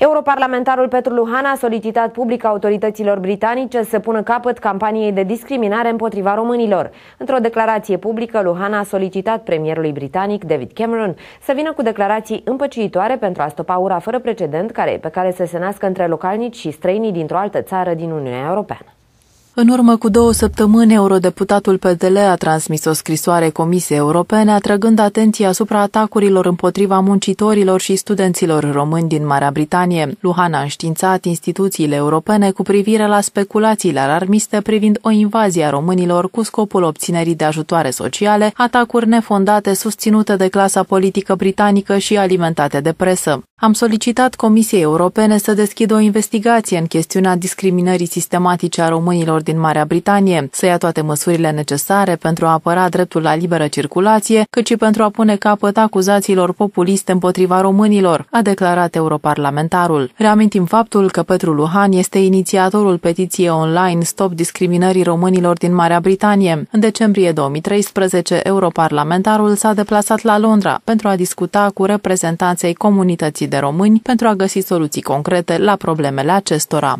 Europarlamentarul Petru Luhan a solicitat public autorităților britanice să pună capăt campaniei de discriminare împotriva românilor. Într-o declarație publică, Luhan a solicitat premierului britanic David Cameron să vină cu declarații împăciitoare pentru a stopa ura fără precedent care, pe care se se nască între localnici și străinii dintr-o altă țară din Uniunea Europeană. În urmă cu două săptămâni, eurodeputatul PDL a transmis o scrisoare Comisiei Europene atrăgând atenția asupra atacurilor împotriva muncitorilor și studenților români din Marea Britanie. Luhan a înștiințat instituțiile europene cu privire la speculațiile alarmiste privind o invazie a românilor cu scopul obținerii de ajutoare sociale, atacuri nefondate susținute de clasa politică britanică și alimentate de presă. Am solicitat Comisiei Europene să deschidă o investigație în chestiunea discriminării sistematice a românilor din Marea Britanie, să ia toate măsurile necesare pentru a apăra dreptul la liberă circulație, cât și pentru a pune capăt acuzațiilor populiste împotriva românilor, a declarat europarlamentarul. Reamintim faptul că Petru Luhan este inițiatorul petiției online Stop discriminării românilor din Marea Britanie. În decembrie 2013, europarlamentarul s-a deplasat la Londra pentru a discuta cu reprezentanței comunității de români pentru a găsi soluții concrete la problemele acestora.